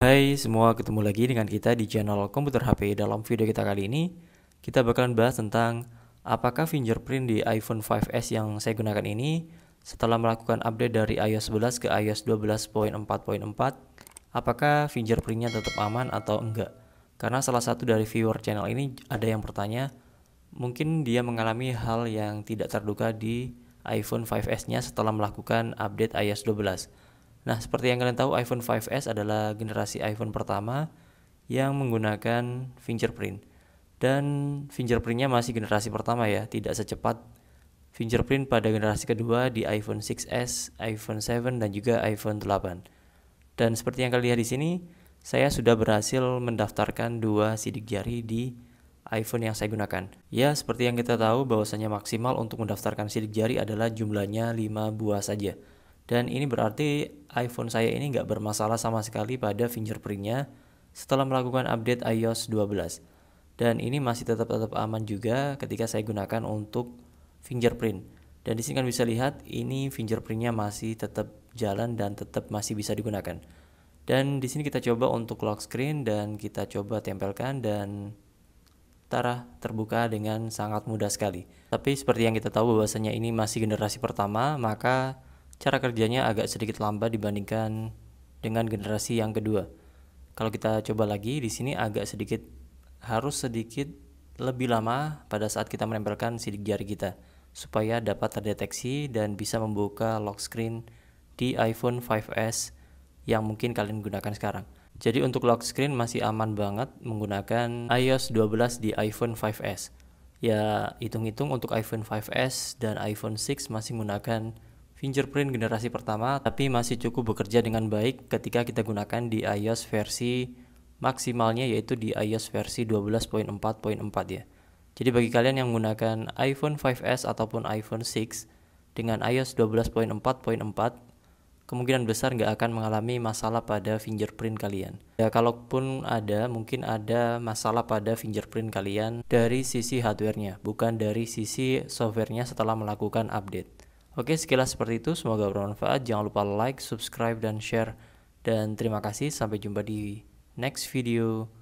Hai semua, ketemu lagi dengan kita di channel Komputer HP. Dalam video kita kali ini, kita bakalan bahas tentang apakah fingerprint di iPhone 5S yang saya gunakan ini setelah melakukan update dari iOS 11 ke iOS 12.4.4, apakah fingerprintnya tetap aman atau enggak? Karena salah satu dari viewer channel ini ada yang bertanya, mungkin dia mengalami hal yang tidak terduga di iPhone 5S-nya setelah melakukan update iOS 12. Nah, seperti yang kalian tahu, iPhone 5S adalah generasi iPhone pertama yang menggunakan fingerprint. Dan fingerprintnya masih generasi pertama ya, tidak secepat fingerprint pada generasi kedua di iPhone 6S, iPhone 7, dan juga iPhone 8. Dan seperti yang kalian lihat di sini, saya sudah berhasil mendaftarkan dua sidik jari di iPhone yang saya gunakan. Ya, seperti yang kita tahu bahwasanya maksimal untuk mendaftarkan sidik jari adalah jumlahnya 5 buah saja dan ini berarti iPhone saya ini nggak bermasalah sama sekali pada fingerprintnya setelah melakukan update iOS 12 dan ini masih tetap tetap aman juga ketika saya gunakan untuk fingerprint dan di sini kan bisa lihat ini fingerprintnya masih tetap jalan dan tetap masih bisa digunakan dan di sini kita coba untuk lock screen dan kita coba tempelkan dan tarah terbuka dengan sangat mudah sekali. Tapi seperti yang kita tahu bahwasanya ini masih generasi pertama, maka cara kerjanya agak sedikit lambat dibandingkan dengan generasi yang kedua. Kalau kita coba lagi di sini agak sedikit harus sedikit lebih lama pada saat kita menempelkan sidik jari kita supaya dapat terdeteksi dan bisa membuka lock screen di iPhone 5S yang mungkin kalian gunakan sekarang. Jadi untuk lock screen masih aman banget menggunakan iOS 12 di iPhone 5S. Ya, hitung-hitung untuk iPhone 5S dan iPhone 6 masih menggunakan fingerprint generasi pertama tapi masih cukup bekerja dengan baik ketika kita gunakan di iOS versi maksimalnya yaitu di iOS versi 12.4.4 ya. Jadi bagi kalian yang menggunakan iPhone 5s ataupun iPhone 6 dengan iOS 12.4.4 kemungkinan besar nggak akan mengalami masalah pada fingerprint kalian. Ya kalaupun ada mungkin ada masalah pada fingerprint kalian dari sisi hardwarenya bukan dari sisi softwarenya setelah melakukan update. Oke, sekilas seperti itu. Semoga bermanfaat. Jangan lupa like, subscribe, dan share. Dan terima kasih. Sampai jumpa di next video.